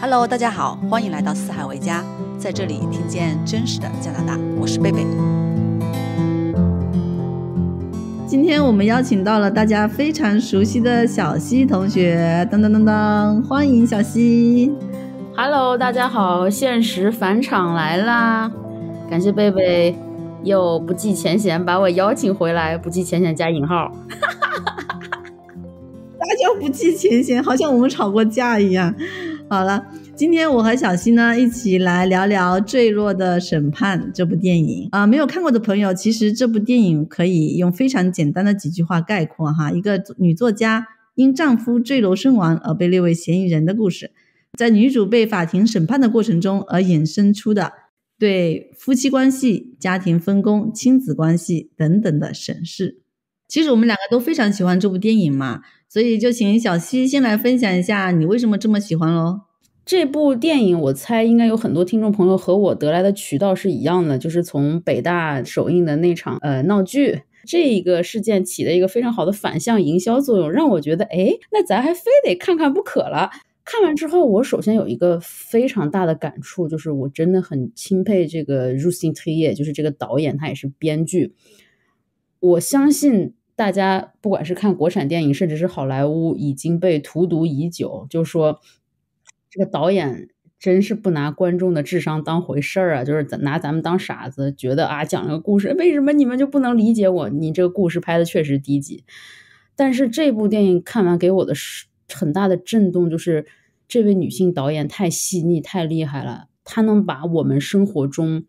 Hello，大家好，欢迎来到四海为家，在这里听见真实的加拿大。我是贝贝。今天我们邀请到了大家非常熟悉的小溪同学，当当当当，欢迎小溪。Hello，大家好，现实返场来啦！感谢贝贝又不计前嫌把我邀请回来，不计前嫌加引号。就不计前嫌，好像我们吵过架一样。好了，今天我和小溪呢一起来聊聊《坠落的审判》这部电影啊。没有看过的朋友，其实这部电影可以用非常简单的几句话概括哈：一个女作家因丈夫坠楼身亡而被列为嫌疑人的故事，在女主被法庭审判的过程中而衍生出的对夫妻关系、家庭分工、亲子关系等等的审视。其实我们两个都非常喜欢这部电影嘛，所以就请小西先来分享一下你为什么这么喜欢喽。这部电影我猜应该有很多听众朋友和我得来的渠道是一样的，就是从北大首映的那场呃闹剧这一个事件起的一个非常好的反向营销作用，让我觉得哎，那咱还非得看看不可了。看完之后，我首先有一个非常大的感触，就是我真的很钦佩这个 Rustin Thye，就是这个导演他也是编剧。我相信大家，不管是看国产电影，甚至是好莱坞，已经被荼毒已久。就说这个导演真是不拿观众的智商当回事儿啊，就是拿咱们当傻子，觉得啊讲了个故事，为什么你们就不能理解我？你这个故事拍的确实低级。但是这部电影看完给我的是很大的震动，就是这位女性导演太细腻、太厉害了，她能把我们生活中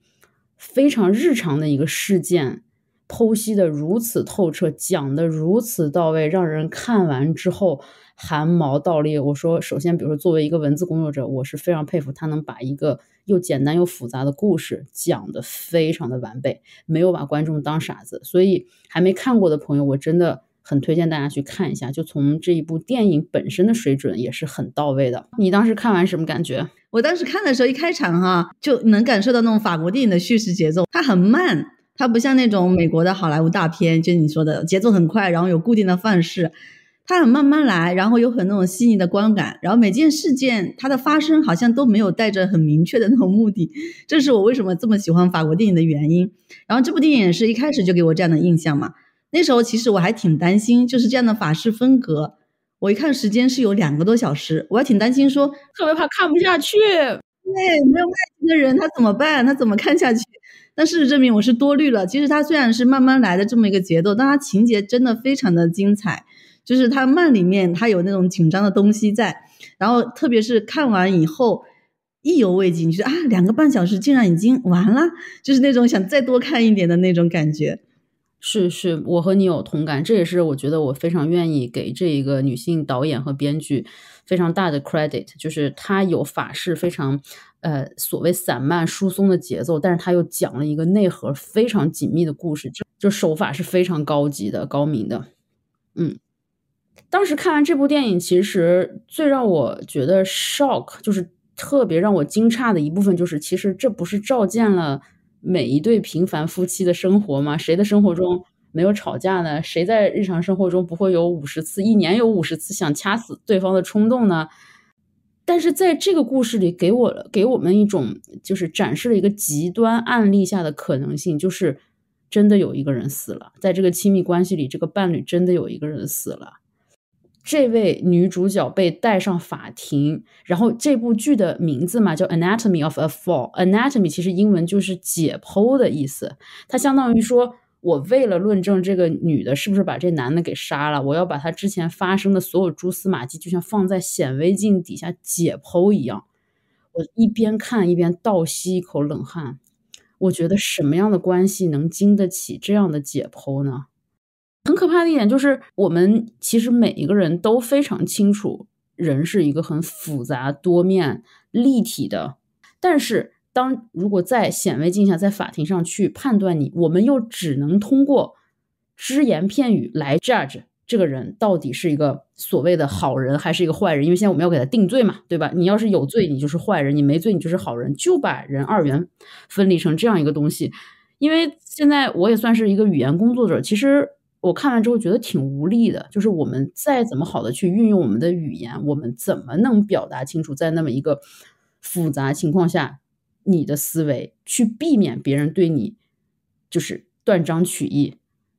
非常日常的一个事件。剖析的如此透彻，讲的如此到位，让人看完之后汗毛倒立。我说，首先，比如说作为一个文字工作者，我是非常佩服他能把一个又简单又复杂的故事讲的非常的完备，没有把观众当傻子。所以还没看过的朋友，我真的很推荐大家去看一下。就从这一部电影本身的水准也是很到位的。你当时看完什么感觉？我当时看的时候，一开场哈，就能感受到那种法国电影的叙事节奏，它很慢。它不像那种美国的好莱坞大片，就是你说的节奏很快，然后有固定的范式。它很慢慢来，然后有很那种细腻的观感，然后每件事件它的发生好像都没有带着很明确的那种目的。这是我为什么这么喜欢法国电影的原因。然后这部电影也是一开始就给我这样的印象嘛。那时候其实我还挺担心，就是这样的法式风格。我一看时间是有两个多小时，我还挺担心说，特别怕看不下去。对，没有耐心的人他怎么办？他怎么看下去？但事实证明我是多虑了。其实它虽然是慢慢来的这么一个节奏，但它情节真的非常的精彩。就是它漫里面它有那种紧张的东西在，然后特别是看完以后意犹未尽。你得啊，两个半小时竟然已经完了，就是那种想再多看一点的那种感觉。是是，我和你有同感。这也是我觉得我非常愿意给这一个女性导演和编剧非常大的 credit，就是她有法式非常。呃，所谓散漫、疏松的节奏，但是他又讲了一个内核非常紧密的故事，就就手法是非常高级的、高明的。嗯，当时看完这部电影，其实最让我觉得 shock，就是特别让我惊诧的一部分，就是其实这不是照见了每一对平凡夫妻的生活吗？谁的生活中没有吵架呢？谁在日常生活中不会有五十次、一年有五十次想掐死对方的冲动呢？但是在这个故事里，给我给我们一种就是展示了一个极端案例下的可能性，就是真的有一个人死了，在这个亲密关系里，这个伴侣真的有一个人死了。这位女主角被带上法庭，然后这部剧的名字嘛叫《Anatomy of a Fall》，Anatomy 其实英文就是解剖的意思，它相当于说。我为了论证这个女的是不是把这男的给杀了，我要把她之前发生的所有蛛丝马迹，就像放在显微镜底下解剖一样。我一边看一边倒吸一口冷汗。我觉得什么样的关系能经得起这样的解剖呢？很可怕的一点就是，我们其实每一个人都非常清楚，人是一个很复杂、多面、立体的，但是。当如果在显微镜下，在法庭上去判断你，我们又只能通过只言片语来 judge 这个人到底是一个所谓的好人还是一个坏人，因为现在我们要给他定罪嘛，对吧？你要是有罪，你就是坏人；你没罪，你就是好人，就把人二元分离成这样一个东西。因为现在我也算是一个语言工作者，其实我看完之后觉得挺无力的，就是我们再怎么好的去运用我们的语言，我们怎么能表达清楚在那么一个复杂情况下？你的思维去避免别人对你就是断章取义，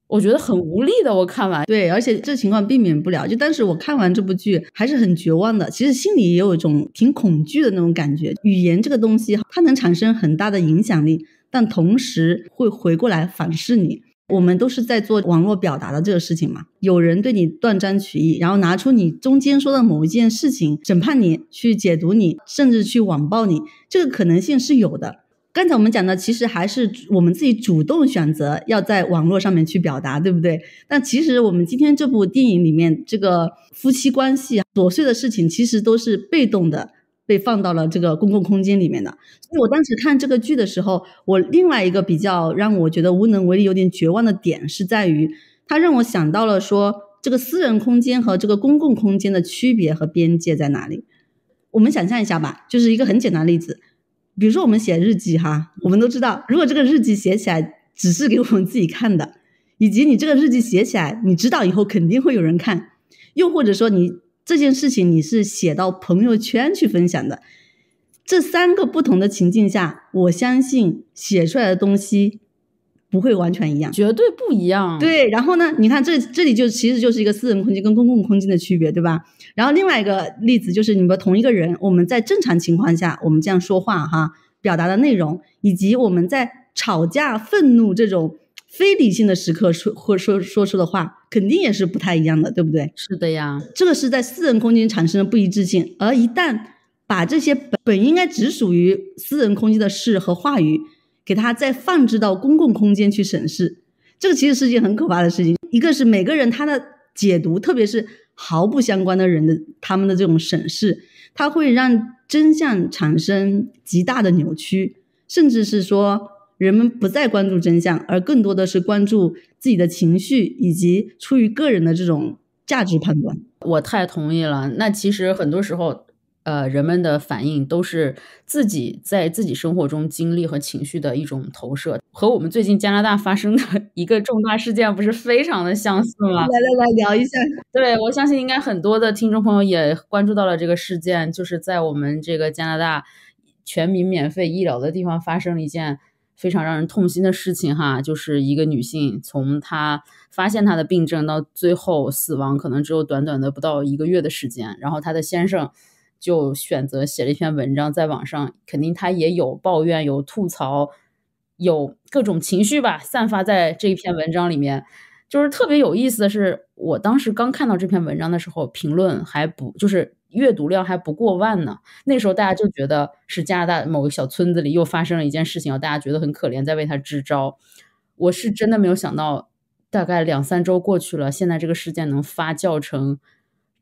我觉得很无力的。我看完，对，而且这情况避免不了。就当时我看完这部剧，还是很绝望的。其实心里也有一种挺恐惧的那种感觉。语言这个东西，它能产生很大的影响力，但同时会回过来反噬你。我们都是在做网络表达的这个事情嘛，有人对你断章取义，然后拿出你中间说的某一件事情审判你，去解读你，甚至去网暴你，这个可能性是有的。刚才我们讲的，其实还是我们自己主动选择要在网络上面去表达，对不对？但其实我们今天这部电影里面这个夫妻关系琐碎的事情，其实都是被动的。被放到了这个公共空间里面的。所以我当时看这个剧的时候，我另外一个比较让我觉得无能为力、有点绝望的点是在于，它让我想到了说这个私人空间和这个公共空间的区别和边界在哪里。我们想象一下吧，就是一个很简单的例子，比如说我们写日记哈，我们都知道，如果这个日记写起来只是给我们自己看的，以及你这个日记写起来，你知道以后肯定会有人看，又或者说你。这件事情你是写到朋友圈去分享的，这三个不同的情境下，我相信写出来的东西不会完全一样，绝对不一样。对，然后呢？你看这这里就其实就是一个私人空间跟公共空间的区别，对吧？然后另外一个例子就是你们同一个人，我们在正常情况下我们这样说话哈，表达的内容，以及我们在吵架、愤怒这种。非理性的时刻说或说说出的话，肯定也是不太一样的，对不对？是的呀，这个是在私人空间产生的不一致性，而一旦把这些本本应该只属于私人空间的事和话语，给它再放置到公共空间去审视，这个其实是件很可怕的事情。一个是每个人他的解读，特别是毫不相关的人的他们的这种审视，它会让真相产生极大的扭曲，甚至是说。人们不再关注真相，而更多的是关注自己的情绪以及出于个人的这种价值判断。我太同意了。那其实很多时候，呃，人们的反应都是自己在自己生活中经历和情绪的一种投射。和我们最近加拿大发生的 一个重大事件不是非常的相似吗？来来来，聊一下。对，我相信应该很多的听众朋友也关注到了这个事件，就是在我们这个加拿大全民免费医疗的地方发生了一件。非常让人痛心的事情哈，就是一个女性从她发现她的病症到最后死亡，可能只有短短的不到一个月的时间。然后她的先生就选择写了一篇文章在网上，肯定他也有抱怨、有吐槽、有各种情绪吧，散发在这一篇文章里面。就是特别有意思的是，我当时刚看到这篇文章的时候，评论还不就是。阅读量还不过万呢，那时候大家就觉得是加拿大某个小村子里又发生了一件事情大家觉得很可怜，在为他支招。我是真的没有想到，大概两三周过去了，现在这个事件能发酵成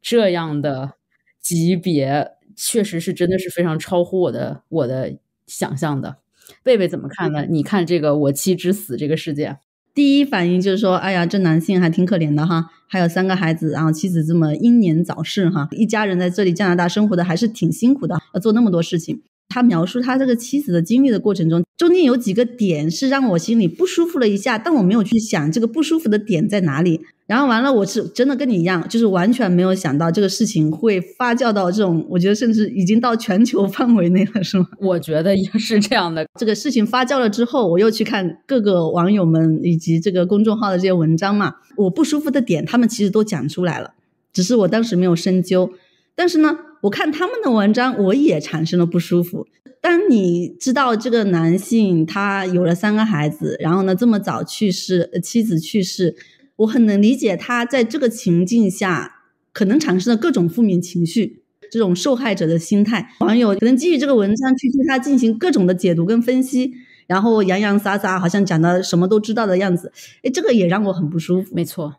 这样的级别，确实是真的是非常超乎我的我的想象的。贝贝怎么看呢？你看这个我妻之死这个事件。第一反应就是说，哎呀，这男性还挺可怜的哈，还有三个孩子，然后妻子这么英年早逝哈，一家人在这里加拿大生活的还是挺辛苦的，要做那么多事情。他描述他这个妻子的经历的过程中，中间有几个点是让我心里不舒服了一下，但我没有去想这个不舒服的点在哪里。然后完了，我是真的跟你一样，就是完全没有想到这个事情会发酵到这种，我觉得甚至已经到全球范围内了，是吗？我觉得也是这样的。这个事情发酵了之后，我又去看各个网友们以及这个公众号的这些文章嘛，我不舒服的点，他们其实都讲出来了，只是我当时没有深究。但是呢？我看他们的文章，我也产生了不舒服。当你知道这个男性他有了三个孩子，然后呢这么早去世，妻子去世，我很能理解他在这个情境下可能产生的各种负面情绪，这种受害者的心态。网友可能基于这个文章去对他进行各种的解读跟分析，然后洋洋洒洒，好像讲的什么都知道的样子。哎，这个也让我很不舒服。没错，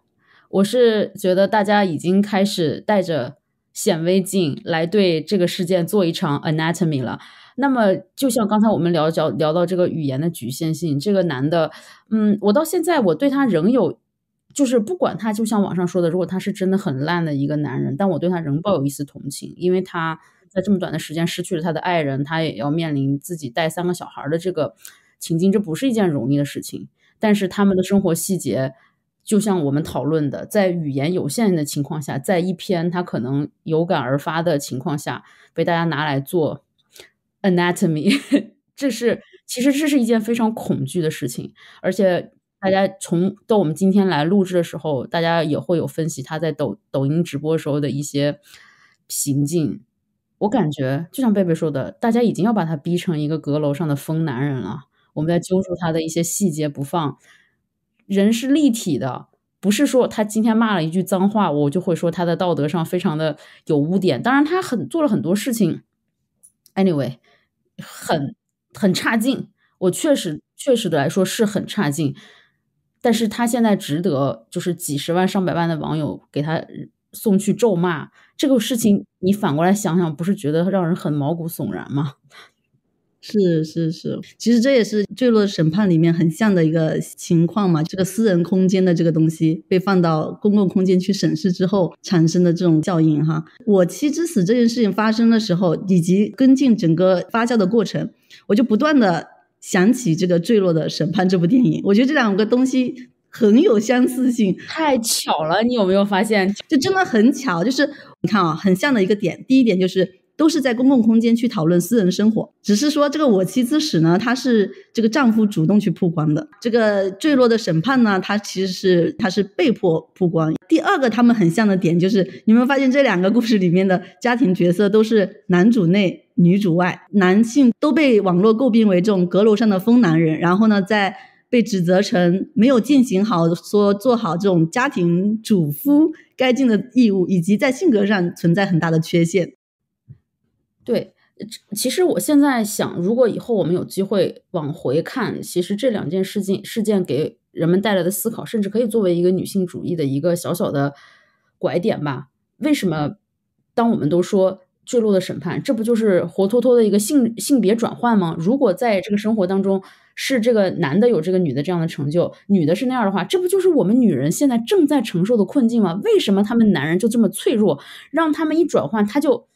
我是觉得大家已经开始带着。显微镜来对这个事件做一场 anatomy 了。那么，就像刚才我们聊、聊聊到这个语言的局限性，这个男的，嗯，我到现在我对他仍有，就是不管他，就像网上说的，如果他是真的很烂的一个男人，但我对他仍抱有一丝同情，因为他在这么短的时间失去了他的爱人，他也要面临自己带三个小孩的这个情境，这不是一件容易的事情。但是他们的生活细节。就像我们讨论的，在语言有限的情况下，在一篇他可能有感而发的情况下，被大家拿来做 anatomy，这是其实这是一件非常恐惧的事情。而且大家从到我们今天来录制的时候，大家也会有分析他在抖抖音直播时候的一些行径。我感觉，就像贝贝说的，大家已经要把他逼成一个阁楼上的疯男人了。我们在揪住他的一些细节不放。人是立体的，不是说他今天骂了一句脏话，我就会说他的道德上非常的有污点。当然，他很做了很多事情，anyway，很很差劲。我确实确实的来说是很差劲，但是他现在值得就是几十万上百万的网友给他送去咒骂，这个事情你反过来想想，不是觉得让人很毛骨悚然吗？是是是，其实这也是《坠落审判》里面很像的一个情况嘛，这个私人空间的这个东西被放到公共空间去审视之后产生的这种效应哈。我妻之死这件事情发生的时候，以及跟进整个发酵的过程，我就不断的想起这个《坠落的审判》这部电影，我觉得这两个东西很有相似性。太巧了，你有没有发现？就真的很巧，就是你看啊，很像的一个点。第一点就是。都是在公共空间去讨论私人生活，只是说这个我妻之使呢，她是这个丈夫主动去曝光的；这个坠落的审判呢，她其实是她是被迫曝光。第二个他们很像的点就是，你们发现这两个故事里面的家庭角色都是男主内女主外，男性都被网络诟病为这种阁楼上的疯男人，然后呢，在被指责成没有进行好说做好这种家庭主夫该尽的义务，以及在性格上存在很大的缺陷。对，其实我现在想，如果以后我们有机会往回看，其实这两件事情事件给人们带来的思考，甚至可以作为一个女性主义的一个小小的拐点吧。为什么当我们都说《坠落的审判》，这不就是活脱脱的一个性性别转换吗？如果在这个生活当中是这个男的有这个女的这样的成就，女的是那样的话，这不就是我们女人现在正在承受的困境吗？为什么他们男人就这么脆弱，让他们一转换他就？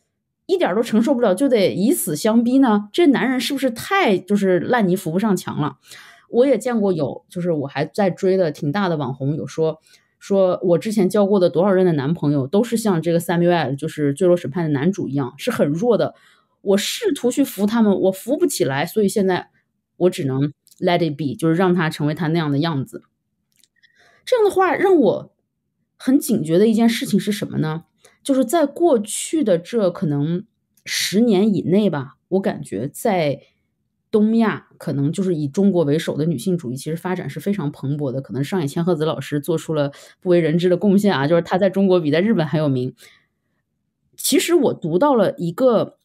一点都承受不了，就得以死相逼呢？这男人是不是太就是烂泥扶不上墙了？我也见过有，就是我还在追的挺大的网红，有说说我之前交过的多少任的男朋友都是像这个 Samuel，就是《坠落审判》的男主一样，是很弱的。我试图去扶他们，我扶不起来，所以现在我只能 Let it be，就是让他成为他那样的样子。这样的话让我很警觉的一件事情是什么呢？就是在过去的这可能十年以内吧，我感觉在东亚，可能就是以中国为首的女性主义其实发展是非常蓬勃的。可能上野千鹤子老师做出了不为人知的贡献啊，就是她在中国比在日本还有名。其实我读到了一个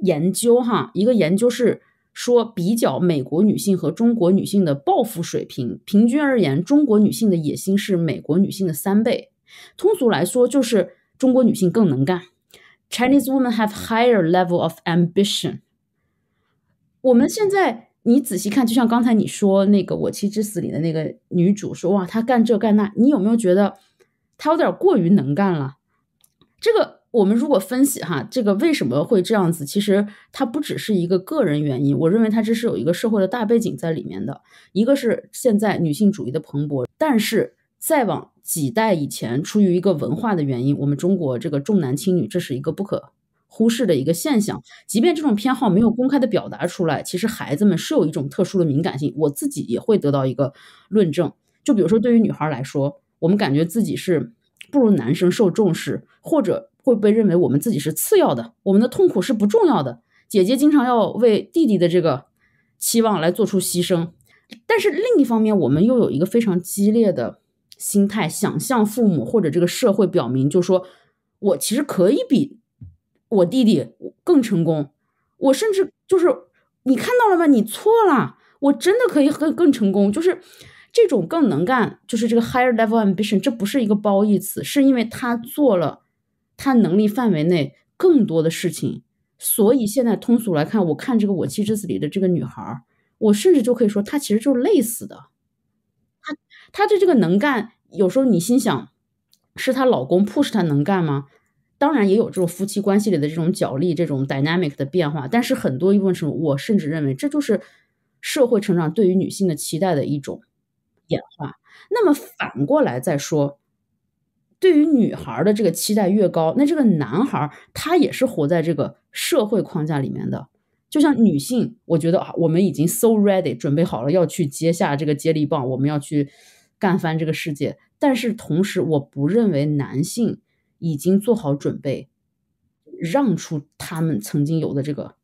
研究哈，一个研究是说比较美国女性和中国女性的报复水平，平均而言，中国女性的野心是美国女性的三倍。通俗来说就是。中国女性更能干，Chinese women have higher level of ambition。我们现在你仔细看，就像刚才你说那个《我妻之死》里的那个女主说：“哇，她干这干那。”你有没有觉得她有点过于能干了？这个我们如果分析哈，这个为什么会这样子？其实它不只是一个个人原因，我认为它这是有一个社会的大背景在里面的一个是现在女性主义的蓬勃，但是。再往几代以前，出于一个文化的原因，我们中国这个重男轻女，这是一个不可忽视的一个现象。即便这种偏好没有公开的表达出来，其实孩子们是有一种特殊的敏感性。我自己也会得到一个论证，就比如说对于女孩来说，我们感觉自己是不如男生受重视，或者会被认为我们自己是次要的，我们的痛苦是不重要的。姐姐经常要为弟弟的这个期望来做出牺牲，但是另一方面，我们又有一个非常激烈的。心态想向父母或者这个社会表明，就说，我其实可以比我弟弟更成功。我甚至就是你看到了吗？你错了，我真的可以更更成功。就是这种更能干，就是这个 higher level ambition，这不是一个褒义词，是因为他做了他能力范围内更多的事情。所以现在通俗来看，我看这个我妻之子里的这个女孩，我甚至就可以说，她其实就是累死的。她对这个能干，有时候你心想，是她老公 push 她能干吗？当然也有这种夫妻关系里的这种角力、这种 dynamic 的变化。但是很多一部分，我甚至认为这就是社会成长对于女性的期待的一种演化。那么反过来再说，对于女孩的这个期待越高，那这个男孩他也是活在这个社会框架里面的。就像女性，我觉得啊，我们已经 so ready，准备好了要去接下这个接力棒，我们要去。干翻这个世界，但是同时我不认为男性已经做好准备，让出他们曾经有的这个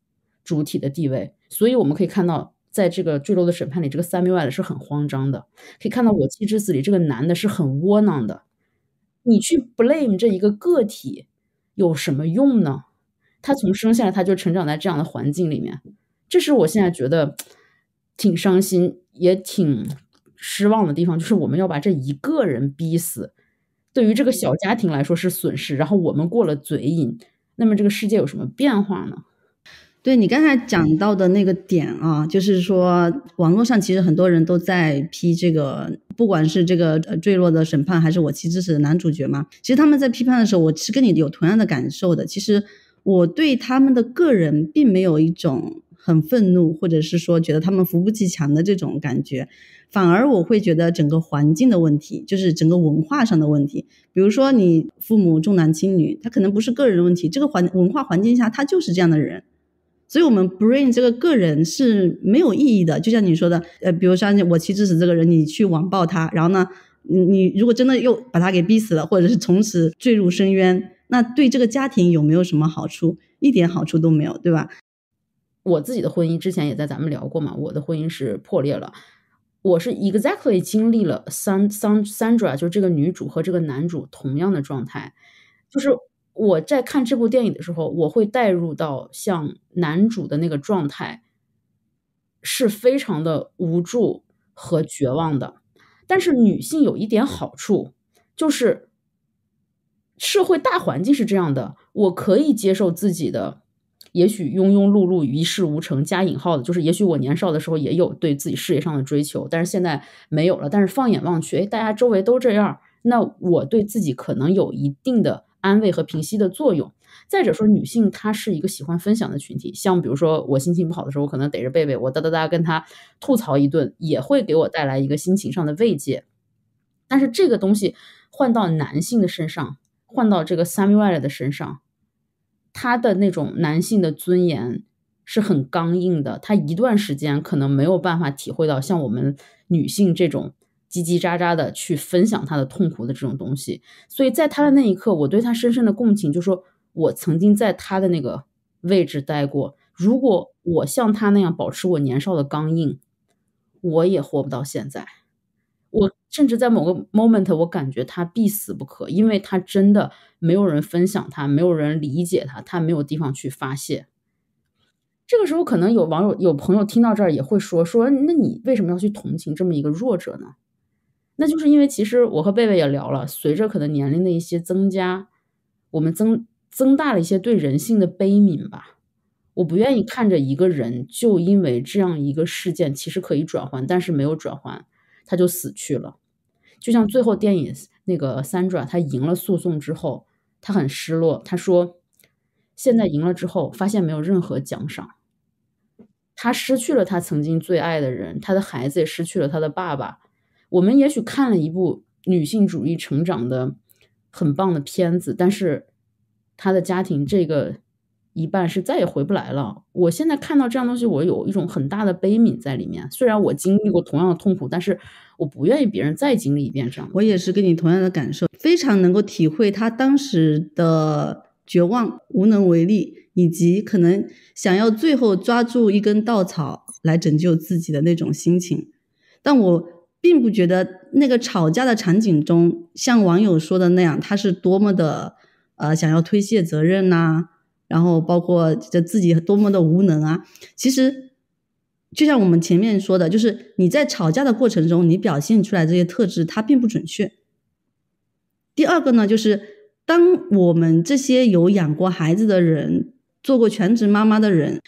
主体的地位。所以我们可以看到，在这个坠落的审判里，这个 Samuel 是很慌张的；可以看到《我妻之死》里，这个男的是很窝囊的。你去 blame 这一个个体有什么用呢？他从生下来他就成长在这样的环境里面，这是我现在觉得挺伤心，也挺。失望的地方就是我们要把这一个人逼死，对于这个小家庭来说是损失。然后我们过了嘴瘾，那么这个世界有什么变化呢？对你刚才讲到的那个点啊，就是说网络上其实很多人都在批这个，不管是这个坠落的审判还是我妻实是的男主角嘛，其实他们在批判的时候，我是跟你有同样的感受的。其实我对他们的个人并没有一种。很愤怒，或者是说觉得他们扶不起墙的这种感觉，反而我会觉得整个环境的问题，就是整个文化上的问题。比如说你父母重男轻女，他可能不是个人问题，这个环文化环境下他就是这样的人。所以，我们 bring 这个个人是没有意义的。就像你说的，呃，比如说我妻子死这个人，你去网暴他，然后呢，你如果真的又把他给逼死了，或者是从此坠入深渊，那对这个家庭有没有什么好处？一点好处都没有，对吧？我自己的婚姻之前也在咱们聊过嘛，我的婚姻是破裂了，我是 exactly 经历了 San Sandra 就这个女主和这个男主同样的状态，就是我在看这部电影的时候，我会带入到像男主的那个状态，是非常的无助和绝望的。但是女性有一点好处，就是社会大环境是这样的，我可以接受自己的。也许庸庸碌碌、一事无成加引号的，就是也许我年少的时候也有对自己事业上的追求，但是现在没有了。但是放眼望去，哎，大家周围都这样，那我对自己可能有一定的安慰和平息的作用。再者说，女性她是一个喜欢分享的群体，像比如说我心情不好的时候，我可能逮着贝贝，我哒哒哒跟她吐槽一顿，也会给我带来一个心情上的慰藉。但是这个东西换到男性的身上，换到这个 Samuel 的身上。他的那种男性的尊严是很刚硬的，他一段时间可能没有办法体会到像我们女性这种叽叽喳喳的去分享他的痛苦的这种东西，所以在他的那一刻，我对他深深的共情，就说我曾经在他的那个位置待过，如果我像他那样保持我年少的刚硬，我也活不到现在。我甚至在某个 moment，我感觉他必死不可，因为他真的没有人分享他，没有人理解他，他没有地方去发泄。这个时候，可能有网友、有朋友听到这儿也会说：说那你为什么要去同情这么一个弱者呢？那就是因为，其实我和贝贝也聊了，随着可能年龄的一些增加，我们增增大了一些对人性的悲悯吧。我不愿意看着一个人就因为这样一个事件，其实可以转换，但是没有转换。他就死去了，就像最后电影那个三转，他赢了诉讼之后，他很失落。他说：“现在赢了之后，发现没有任何奖赏。他失去了他曾经最爱的人，他的孩子也失去了他的爸爸。我们也许看了一部女性主义成长的很棒的片子，但是他的家庭这个。”一半是再也回不来了。我现在看到这样东西，我有一种很大的悲悯在里面。虽然我经历过同样的痛苦，但是我不愿意别人再经历一遍这样。我也是跟你同样的感受，非常能够体会他当时的绝望、无能为力，以及可能想要最后抓住一根稻草来拯救自己的那种心情。但我并不觉得那个吵架的场景中，像网友说的那样，他是多么的呃想要推卸责任呐。然后包括这自己多么的无能啊！其实就像我们前面说的，就是你在吵架的过程中，你表现出来这些特质，它并不准确。第二个呢，就是当我们这些有养过孩子的人、做过全职妈妈的人，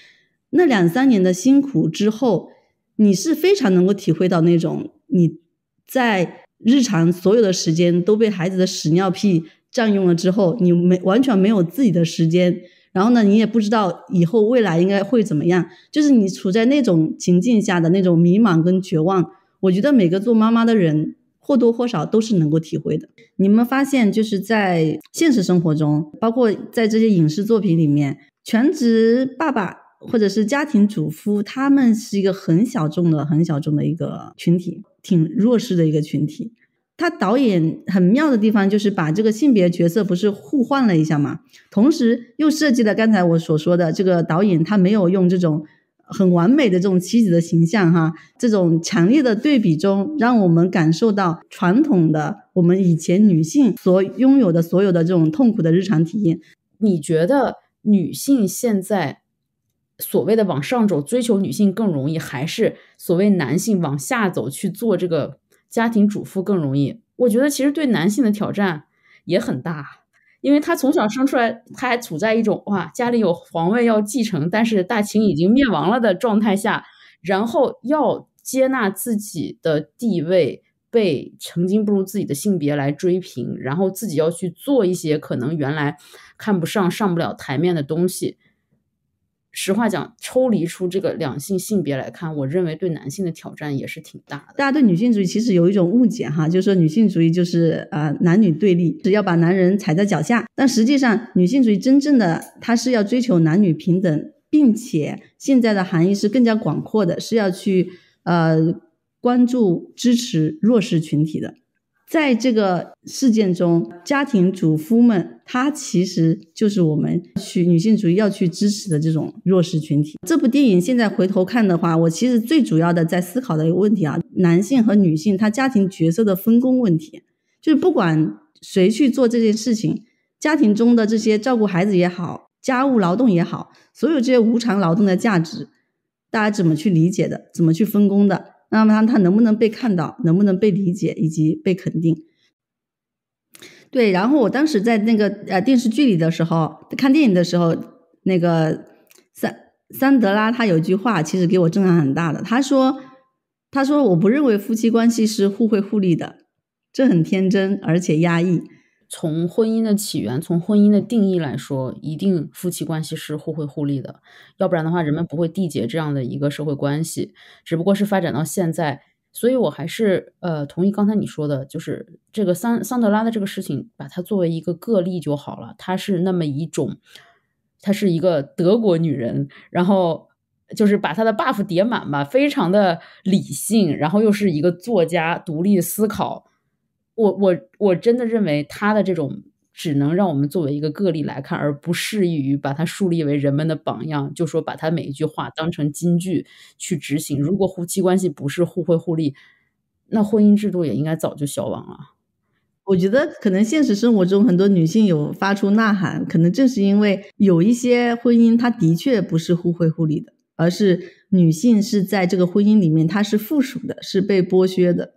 那两三年的辛苦之后，你是非常能够体会到那种你在日常所有的时间都被孩子的屎尿屁占用了之后，你没完全没有自己的时间。然后呢，你也不知道以后未来应该会怎么样，就是你处在那种情境下的那种迷茫跟绝望。我觉得每个做妈妈的人或多或少都是能够体会的。你们发现，就是在现实生活中，包括在这些影视作品里面，全职爸爸或者是家庭主妇，他们是一个很小众的、很小众的一个群体，挺弱势的一个群体。他导演很妙的地方就是把这个性别角色不是互换了一下嘛，同时又设计了刚才我所说的这个导演，他没有用这种很完美的这种妻子的形象哈，这种强烈的对比中，让我们感受到传统的我们以前女性所拥有的所有的这种痛苦的日常体验。你觉得女性现在所谓的往上走追求女性更容易，还是所谓男性往下走去做这个？家庭主妇更容易，我觉得其实对男性的挑战也很大，因为他从小生出来，他还处在一种哇，家里有皇位要继承，但是大清已经灭亡了的状态下，然后要接纳自己的地位被曾经不如自己的性别来追平，然后自己要去做一些可能原来看不上、上不了台面的东西。实话讲，抽离出这个两性性别来看，我认为对男性的挑战也是挺大的。大家对女性主义其实有一种误解哈，就是说女性主义就是啊男女对立，是要把男人踩在脚下。但实际上，女性主义真正的它是要追求男女平等，并且现在的含义是更加广阔的，是要去呃关注支持弱势群体的。在这个事件中，家庭主妇们她其实就是我们去女性主义要去支持的这种弱势群体。这部电影现在回头看的话，我其实最主要的在思考的一个问题啊，男性和女性他家庭角色的分工问题，就是不管谁去做这件事情，家庭中的这些照顾孩子也好，家务劳动也好，所有这些无偿劳动的价值，大家怎么去理解的，怎么去分工的？那么他他能不能被看到，能不能被理解以及被肯定？对，然后我当时在那个呃电视剧里的时候，看电影的时候，那个桑桑德拉他有句话，其实给我震撼很大的。他说：“他说我不认为夫妻关系是互惠互利的，这很天真而且压抑。”从婚姻的起源，从婚姻的定义来说，一定夫妻关系是互惠互利的，要不然的话，人们不会缔结这样的一个社会关系。只不过是发展到现在，所以我还是呃同意刚才你说的，就是这个桑桑德拉的这个事情，把它作为一个个例就好了。她是那么一种，她是一个德国女人，然后就是把她的 buff 叠满吧，非常的理性，然后又是一个作家，独立思考。我我我真的认为他的这种只能让我们作为一个个例来看，而不适宜于把他树立为人们的榜样。就说把他每一句话当成金句去执行，如果夫妻关系不是互惠互利，那婚姻制度也应该早就消亡了。我觉得可能现实生活中很多女性有发出呐喊，可能正是因为有一些婚姻，它的确不是互惠互利的，而是女性是在这个婚姻里面她是附属的，是被剥削的。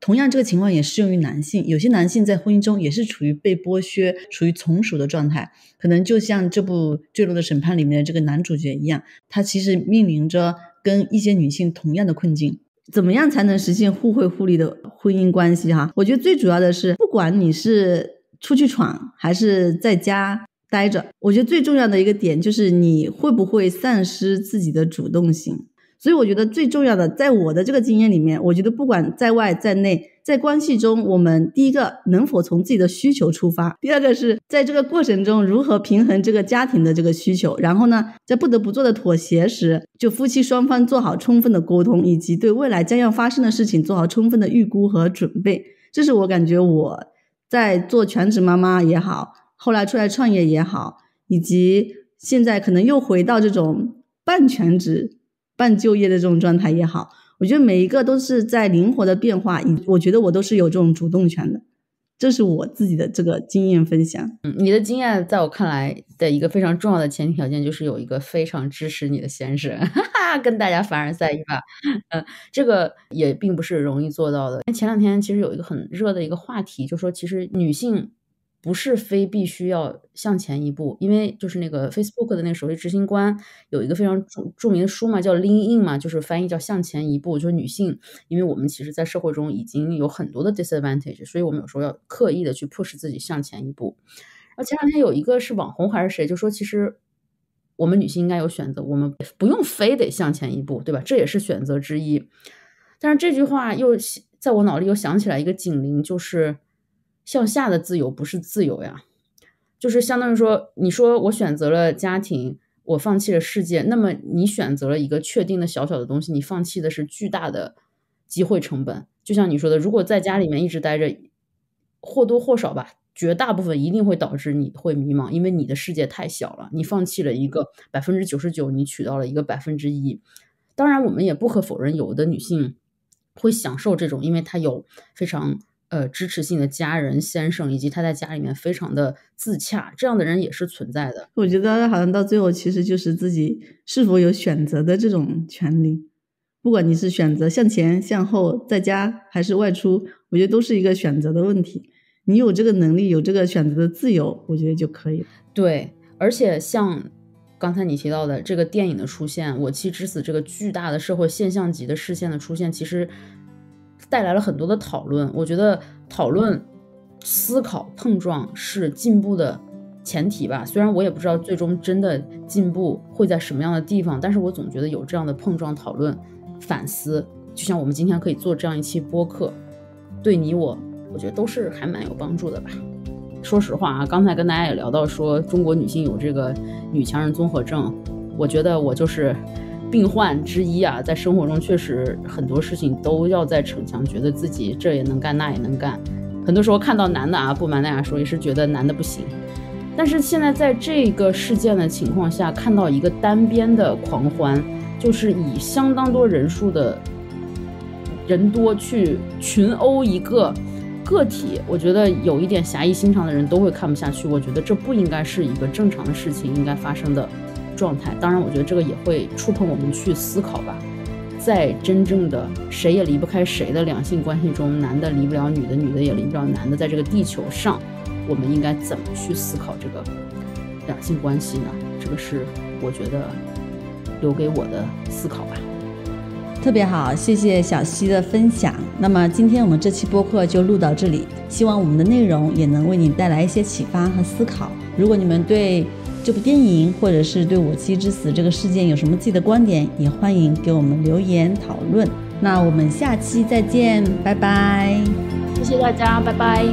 同样，这个情况也适用于男性。有些男性在婚姻中也是处于被剥削、处于从属的状态，可能就像这部《坠落的审判》里面的这个男主角一样，他其实面临着跟一些女性同样的困境。怎么样才能实现互惠互利的婚姻关系？哈，我觉得最主要的是，不管你是出去闯还是在家待着，我觉得最重要的一个点就是你会不会丧失自己的主动性。所以我觉得最重要的，在我的这个经验里面，我觉得不管在外在内，在关系中，我们第一个能否从自己的需求出发，第二个是在这个过程中如何平衡这个家庭的这个需求，然后呢，在不得不做的妥协时，就夫妻双方做好充分的沟通，以及对未来将要发生的事情做好充分的预估和准备。这是我感觉我在做全职妈妈也好，后来出来创业也好，以及现在可能又回到这种半全职。半就业的这种状态也好，我觉得每一个都是在灵活的变化，我觉得我都是有这种主动权的，这是我自己的这个经验分享。嗯，你的经验在我看来的一个非常重要的前提条件就是有一个非常支持你的先生，哈哈，跟大家凡尔赛一把，嗯，这个也并不是容易做到的。前两天其实有一个很热的一个话题，就说其实女性。不是非必须要向前一步，因为就是那个 Facebook 的那个首席执行官有一个非常著著名的书嘛，叫 Lean In 嘛，就是翻译叫向前一步。就是女性，因为我们其实，在社会中已经有很多的 disadvantage，所以我们有时候要刻意的去 push 自己向前一步。然后前两天有一个是网红还是谁，就说其实我们女性应该有选择，我们不用非得向前一步，对吧？这也是选择之一。但是这句话又在我脑里又想起来一个警铃，就是。向下的自由不是自由呀，就是相当于说，你说我选择了家庭，我放弃了世界，那么你选择了一个确定的小小的东西，你放弃的是巨大的机会成本。就像你说的，如果在家里面一直待着，或多或少吧，绝大部分一定会导致你会迷茫，因为你的世界太小了，你放弃了一个百分之九十九，你取到了一个百分之一。当然，我们也不可否认，有的女性会享受这种，因为她有非常。呃，支持性的家人、先生，以及他在家里面非常的自洽，这样的人也是存在的。我觉得好像到最后其实就是自己是否有选择的这种权利。不管你是选择向前、向后，在家还是外出，我觉得都是一个选择的问题。你有这个能力，有这个选择的自由，我觉得就可以了。对，而且像刚才你提到的这个电影的出现，《我妻之死》这个巨大的社会现象级的事件的出现，其实。带来了很多的讨论，我觉得讨论、思考、碰撞是进步的前提吧。虽然我也不知道最终真的进步会在什么样的地方，但是我总觉得有这样的碰撞、讨论、反思，就像我们今天可以做这样一期播客，对你我，我觉得都是还蛮有帮助的吧。说实话啊，刚才跟大家也聊到说中国女性有这个女强人综合症，我觉得我就是。病患之一啊，在生活中确实很多事情都要在逞强，觉得自己这也能干那也能干。很多时候看到男的啊，不瞒大家说，也是觉得男的不行。但是现在在这个事件的情况下，看到一个单边的狂欢，就是以相当多人数的人多去群殴一个个体，我觉得有一点侠义心肠的人都会看不下去。我觉得这不应该是一个正常的事情应该发生的。状态，当然，我觉得这个也会触碰我们去思考吧。在真正的谁也离不开谁的两性关系中，男的离不了女的，女的也离不了男的。在这个地球上，我们应该怎么去思考这个两性关系呢？这个是我觉得留给我的思考吧。特别好，谢谢小溪的分享。那么今天我们这期播客就录到这里，希望我们的内容也能为你带来一些启发和思考。如果你们对这部电影，或者是对我妻之死这个事件有什么自己的观点，也欢迎给我们留言讨论。那我们下期再见，拜拜。谢谢大家，拜拜。